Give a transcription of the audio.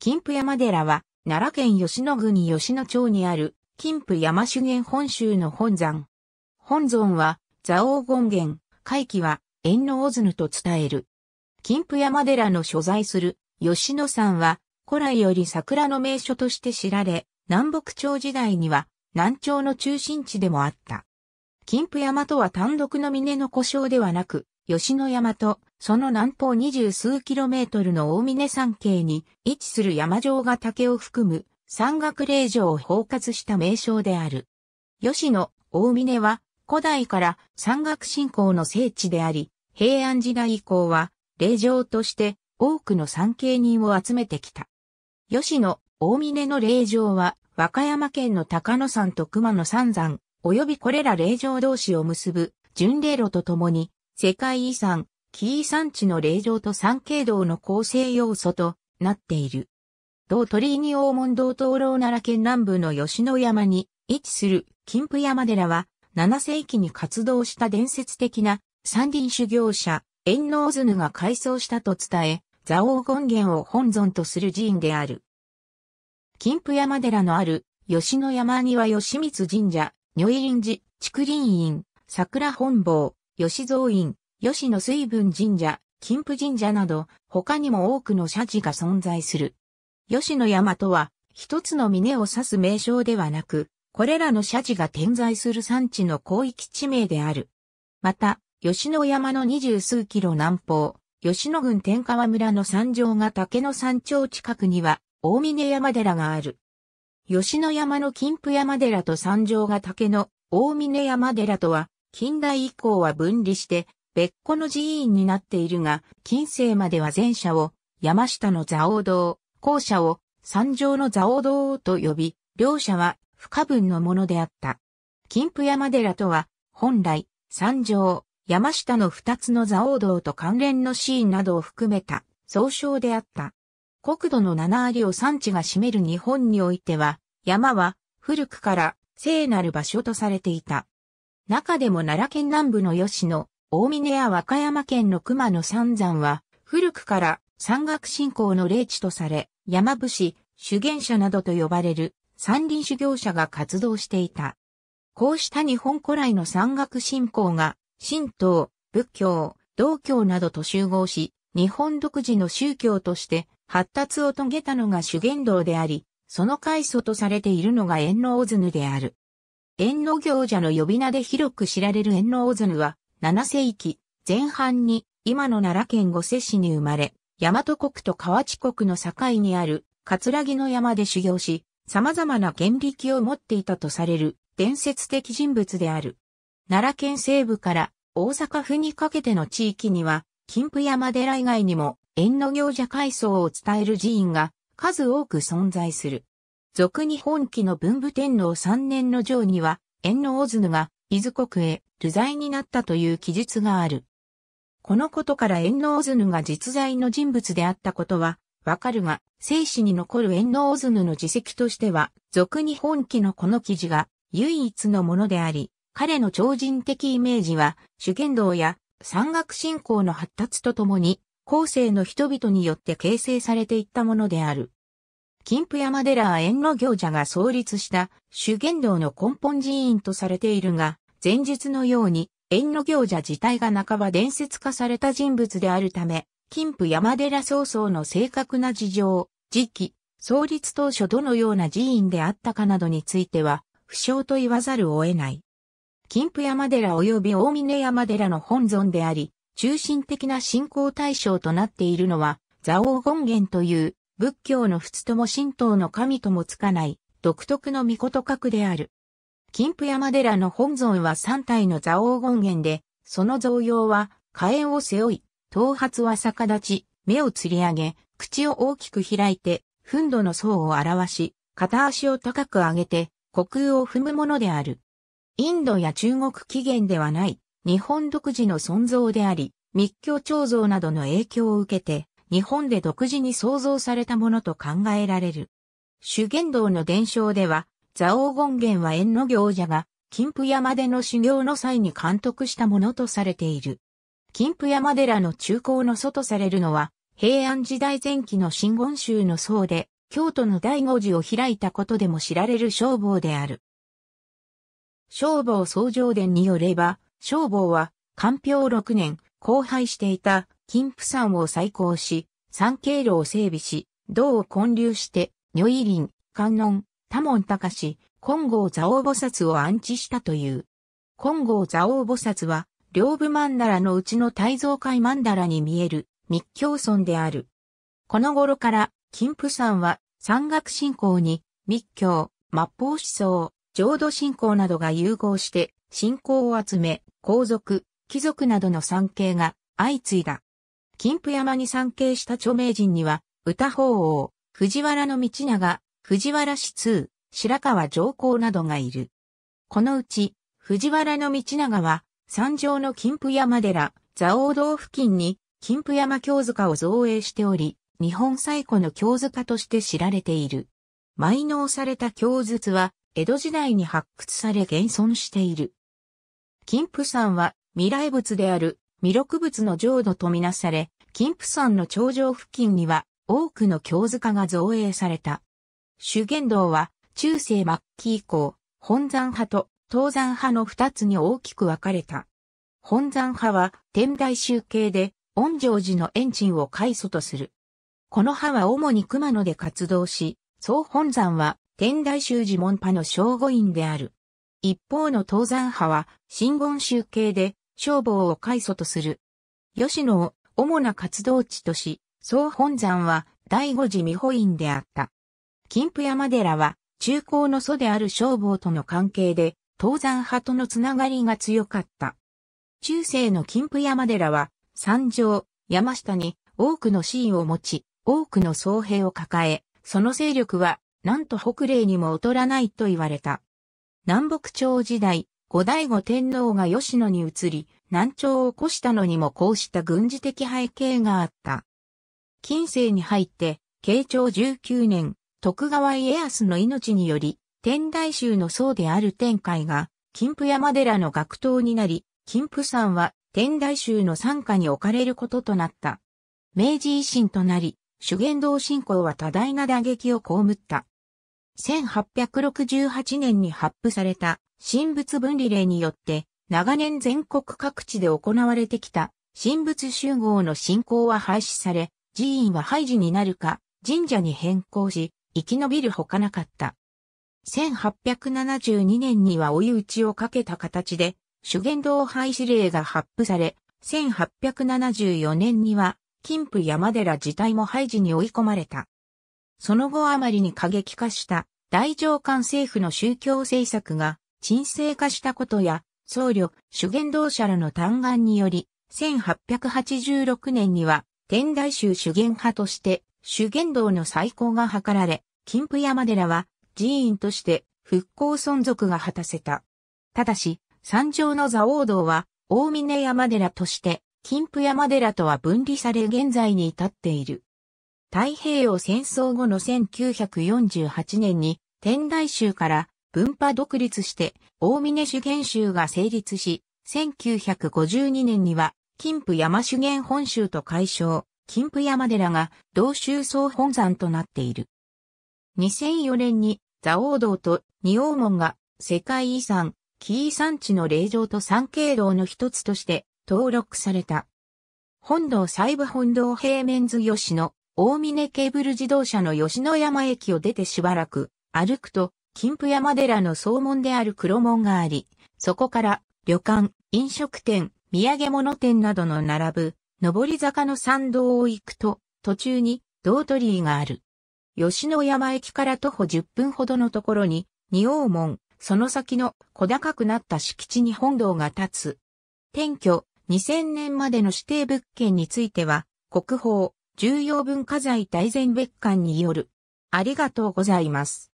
金峰山寺は、奈良県吉野国吉野町にある、金峰山修験本州の本山。本尊は、蔵王権現、回帰は、縁のオズヌと伝える。金峰山寺の所在する、吉野山は、古来より桜の名所として知られ、南北朝時代には、南朝の中心地でもあった。金峰山とは単独の峰の故障ではなく、吉野山と、その南方二十数キロメートルの大峰山系に位置する山城が竹を含む山岳霊場を包括した名称である。吉野、大峰は古代から山岳信仰の聖地であり、平安時代以降は霊場として多くの山系人を集めてきた。吉野、大峰の霊場は和歌山県の高野山と熊野三山、及びこれら霊場同士を結ぶ巡礼路とともに世界遺産、紀伊山地の霊場と三景堂の構成要素となっている。道鳥居に大門道灯籠奈良県南部の吉野山に位置する金峰山寺は7世紀に活動した伝説的な山林修行者、遠能ヌが改装したと伝え、蔵王権現を本尊とする寺院である。金峰山寺のある吉野山には吉光神社、如意林寺、竹林院、桜本坊、吉蔵院、吉野水分神社、金峰神社など、他にも多くの社寺が存在する。吉野山とは、一つの峰を指す名称ではなく、これらの社寺が点在する産地の広域地名である。また、吉野山の二十数キロ南方、吉野郡天川村の山上が竹の山頂近くには、大峰山寺がある。吉野山の金峰山寺と山上が竹の大峰山寺とは、近代以降は分離して別個の寺院になっているが、近世までは前者を山下の蔵王堂、後者を山上の蔵王堂と呼び、両者は不可分のものであった。金府山寺とは、本来、山上、山下の二つの蔵王堂と関連のシーンなどを含めた総称であった。国土の七割を山地が占める日本においては、山は古くから聖なる場所とされていた。中でも奈良県南部の吉野、大峰や和歌山県の熊野三山は、古くから山岳信仰の霊地とされ、山伏、修験者などと呼ばれる山林修行者が活動していた。こうした日本古来の山岳信仰が、神道、仏教、道教などと集合し、日本独自の宗教として発達を遂げたのが修験道であり、その開祖とされているのが炎王図ヌである。縁の行者の呼び名で広く知られる遠野大園は、7世紀前半に今の奈良県御瀬市に生まれ、大和国と河内国の境にある葛城の山で修行し、様々な原力を持っていたとされる伝説的人物である。奈良県西部から大阪府にかけての地域には、金峰山寺以外にも、縁の行者階層を伝える寺院が数多く存在する。俗に本記の文武天皇三年の上には、縁の大津が伊豆国へ流罪になったという記述がある。このことから縁の大津が実在の人物であったことは、わかるが、生死に残る縁の大津の自責としては、俗に本記のこの記事が唯一のものであり、彼の超人的イメージは、主言道や山岳信仰の発達とともに、後世の人々によって形成されていったものである。金峰山寺縁の行者が創立した修験道の根本寺院とされているが、前述のように縁の行者自体が半ば伝説化された人物であるため、金峰山寺曹操の正確な事情、時期、創立当初どのような寺院であったかなどについては、不詳と言わざるを得ない。金峰山寺及び大峰山寺の本尊であり、中心的な信仰対象となっているのは、蔵王権現という仏教の仏とも神道の神ともつかない独特の御事格である。金峰山寺の本尊は三体の座王権現で、その造用は火炎を背負い、頭髪は逆立ち、目を吊り上げ、口を大きく開いて、憤怒の層を表し、片足を高く上げて、虚空を踏むものである。インドや中国起源ではない、日本独自の尊像であり、密教彫像などの影響を受けて、日本で独自に創造されたものと考えられる。修験道の伝承では、蔵王権現は縁の行者が、金峰山での修行の際に監督したものとされている。金峰山寺の中高の祖とされるのは、平安時代前期の真言宗の僧で、京都の第五寺を開いたことでも知られる消防である。消防総上伝によれば、消防は、官平六年、荒廃していた金プ山を再興し、山経路を整備し、道を建立して、如意林、観音、多門高し、金剛座王菩薩を安置したという。金剛座王菩薩は、両部曼荼羅のうちの大蔵界曼荼羅に見える密教村である。この頃から、金プ山は山岳信仰に密教、末法思想、浄土信仰などが融合して信仰を集め、皇族、貴族などの産経が相次いだ。金峰山に参詣した著名人には、歌法王、藤原道長、藤原氏通、白川上皇などがいる。このうち、藤原道長は、山上の金峰山寺、蔵王堂付近に、金峰山京塚を造営しており、日本最古の京塚として知られている。埋納された京筒は、江戸時代に発掘され現存している。金峰山は、未来物である魅力物の浄土とみなされ、金峰山の頂上付近には多くの経塚が造営された。修験道は中世末期以降、本山派と東山派の二つに大きく分かれた。本山派は天台宗系で、恩城寺の遠鎮を開祖とする。この派は主に熊野で活動し、総本山は天台宗寺門派の正護院である。一方の東山派は、新言宗系で、消防を開祖とする。吉野を主な活動地とし、総本山は第五次美保院であった。金峰山寺は中高の祖である消防との関係で、東山派とのつながりが強かった。中世の金峰山寺は、山上、山下に多くのシーンを持ち、多くの僧兵を抱え、その勢力は、なんと北霊にも劣らないと言われた。南北朝時代、後醍醐天皇が吉野に移り、南朝を起こしたのにもこうした軍事的背景があった。近世に入って、慶長19年、徳川家康の命により、天台宗の僧である天海が、金府山寺の学頭になり、金府山は天台宗の参加に置かれることとなった。明治維新となり、修験道信仰は多大な打撃を被った。1868年に発布された神仏分離令によって、長年全国各地で行われてきた神仏集合の信仰は廃止され、寺院は廃寺になるか、神社に変更し、生き延びるほかなかった。1872年には追い打ちをかけた形で、主言道廃止令が発布され、1874年には、金府山寺自体も廃寺に追い込まれた。その後あまりに過激化した大上官政府の宗教政策が沈静化したことや僧侶、主言道者らの嘆願により、1886年には天台宗主言派として主言道の再興が図られ、金峰山寺は寺院として復興存続が果たせた。ただし、山上の座王道は大峰山寺として金峰山寺とは分離され現在に至っている。太平洋戦争後の1948年に天台宗から分派独立して大峰主元宗が成立し、1952年には金府山主元本州と解消、金府山寺が同州総本山となっている。2004年に蔵王道と二王門が世界遺産、紀伊山地の霊場と三景道の一つとして登録された。本堂細部本堂平面図吉野、大峰ケーブル自動車の吉野山駅を出てしばらく歩くと、金峰山寺の総門である黒門があり、そこから旅館、飲食店、土産物店などの並ぶ、上り坂の参道を行くと、途中に道鳥居がある。吉野山駅から徒歩10分ほどのところに、仁王門、その先の小高くなった敷地に本堂が立つ。転居、2000年までの指定物件については、国宝、重要文化財大全別館による。ありがとうございます。